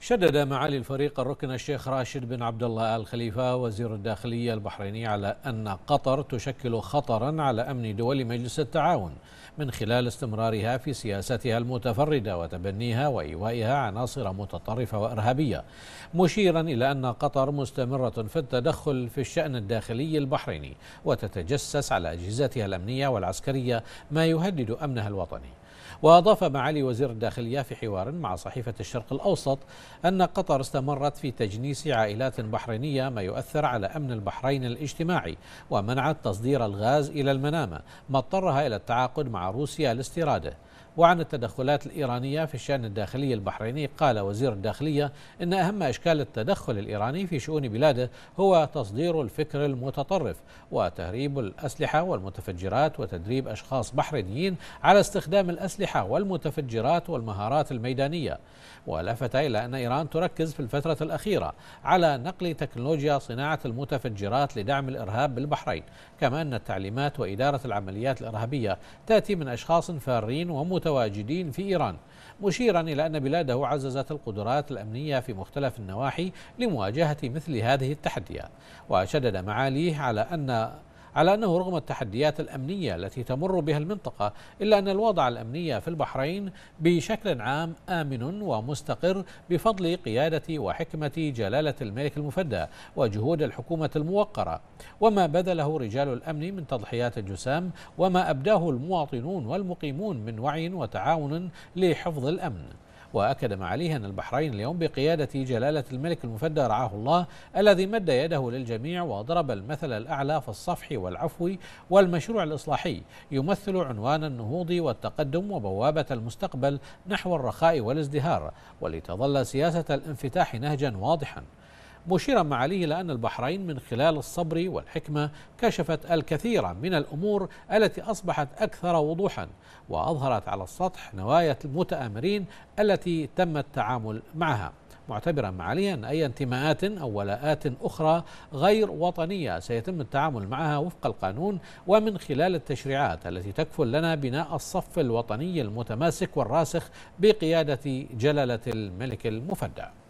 شدد معالي الفريق الركن الشيخ راشد بن عبد الله ال خليفه وزير الداخليه البحريني على ان قطر تشكل خطرا على امن دول مجلس التعاون من خلال استمرارها في سياستها المتفرده وتبنيها وايوائها عناصر متطرفه وارهابيه مشيرا الى ان قطر مستمره في التدخل في الشان الداخلي البحريني وتتجسس على اجهزتها الامنيه والعسكريه ما يهدد امنها الوطني وأضاف معالي وزير الداخلية في حوار مع صحيفة الشرق الأوسط أن قطر استمرت في تجنيس عائلات بحرينية ما يؤثر على أمن البحرين الاجتماعي ومنعت تصدير الغاز إلى المنامة ما اضطرها إلى التعاقد مع روسيا لاستيراده وعن التدخلات الإيرانية في الشأن الداخلي البحريني قال وزير الداخلية إن أهم أشكال التدخل الإيراني في شؤون بلاده هو تصدير الفكر المتطرف وتهريب الأسلحة والمتفجرات وتدريب أشخاص بحرينيين على استخدام الأسلحة والمتفجرات والمهارات الميدانية ولفت إلى أن إيران تركز في الفترة الأخيرة على نقل تكنولوجيا صناعة المتفجرات لدعم الإرهاب بالبحرين كما أن التعليمات وإدارة العمليات الإرهابية تأتي من أشخاص فارين ومتفجرات المتواجدين في إيران مشيرا إلى أن بلاده عززت القدرات الأمنية في مختلف النواحي لمواجهة مثل هذه التحديات وشدد معاليه على أن على أنه رغم التحديات الأمنية التي تمر بها المنطقة إلا أن الوضع الأمني في البحرين بشكل عام آمن ومستقر بفضل قيادة وحكمة جلالة الملك المفدى وجهود الحكومة الموقرة وما بذله رجال الأمن من تضحيات جسام وما أبداه المواطنون والمقيمون من وعي وتعاون لحفظ الأمن وأكد معاليه أن البحرين اليوم بقيادة جلالة الملك المفدى رعاه الله الذي مد يده للجميع وضرب المثل الأعلى في الصفح والعفو والمشروع الإصلاحي يمثل عنوان النهوض والتقدم وبوابة المستقبل نحو الرخاء والازدهار ولتظل سياسة الانفتاح نهجا واضحا مشيرا معاليه إلى أن البحرين من خلال الصبر والحكمة كشفت الكثير من الأمور التي أصبحت أكثر وضوحا وأظهرت على السطح نوايا المتآمرين التي تم التعامل معها معتبرا معاليا أن أي انتماءات أو ولاءات أخرى غير وطنية سيتم التعامل معها وفق القانون ومن خلال التشريعات التي تكفل لنا بناء الصف الوطني المتماسك والراسخ بقيادة جلالة الملك المفدى